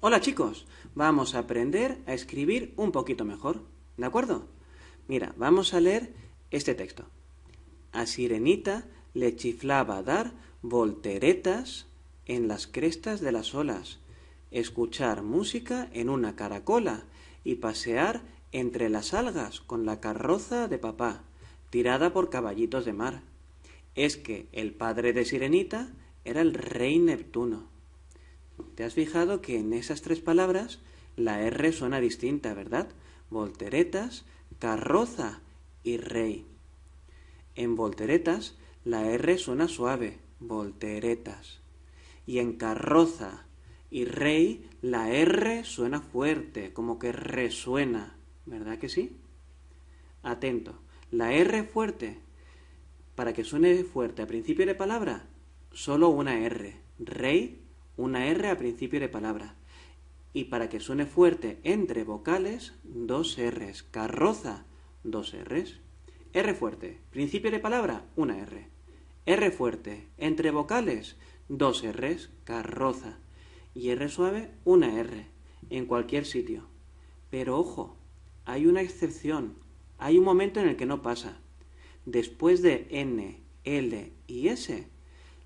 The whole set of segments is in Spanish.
Hola chicos, vamos a aprender a escribir un poquito mejor, ¿de acuerdo? Mira, vamos a leer este texto. A Sirenita le chiflaba dar volteretas en las crestas de las olas, escuchar música en una caracola y pasear entre las algas con la carroza de papá, tirada por caballitos de mar. Es que el padre de Sirenita era el rey Neptuno. Te has fijado que en esas tres palabras la R suena distinta, ¿verdad? Volteretas, carroza y rey. En volteretas la R suena suave, volteretas. Y en carroza y rey la R suena fuerte, como que resuena, ¿verdad que sí? Atento, la R fuerte, para que suene fuerte a principio de palabra, solo una R, rey una R a principio de palabra. Y para que suene fuerte entre vocales, dos Rs. Carroza, dos Rs. R fuerte, principio de palabra, una R. R fuerte, entre vocales, dos Rs. Carroza. Y R suave, una R. En cualquier sitio. Pero ojo, hay una excepción. Hay un momento en el que no pasa. Después de N, L y S,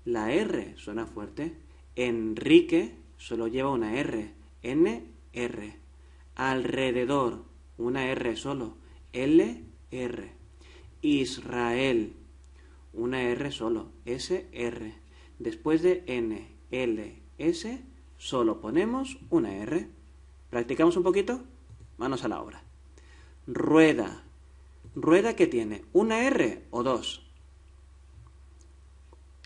la R suena fuerte Enrique solo lleva una R. N, R. Alrededor, una R solo. L, R. Israel, una R solo. S, R. Después de N, L, S, solo ponemos una R. ¿Practicamos un poquito? Manos a la obra. Rueda. Rueda que tiene una R o dos.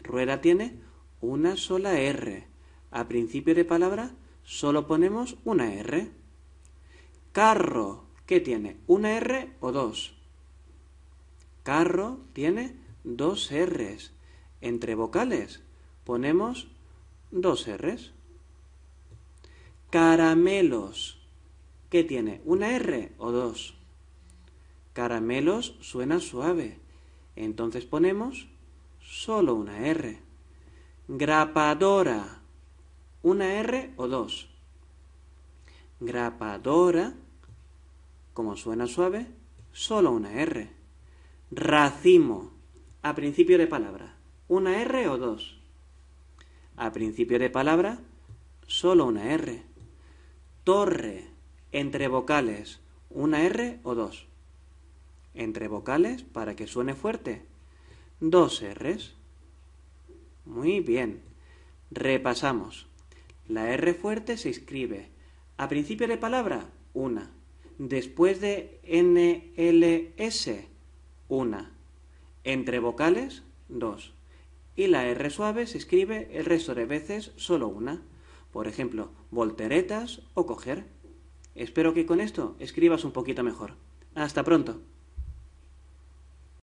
Rueda tiene una sola R. A principio de palabra solo ponemos una R. Carro, ¿qué tiene? ¿Una R o dos? Carro tiene dos Rs. Entre vocales ponemos dos Rs. Caramelos, ¿qué tiene? ¿Una R o dos? Caramelos suena suave. Entonces ponemos solo una R. Grapadora. ¿Una R o dos? Grapadora, como suena suave, solo una R. Racimo, a principio de palabra. ¿Una R o dos? A principio de palabra, solo una R. Torre, entre vocales, una R o dos. Entre vocales, para que suene fuerte, dos Rs. Muy bien. Repasamos. La R fuerte se escribe a principio de palabra una, después de NLS una, entre vocales dos, y la R suave se escribe el resto de veces solo una, por ejemplo, volteretas o coger. Espero que con esto escribas un poquito mejor. Hasta pronto.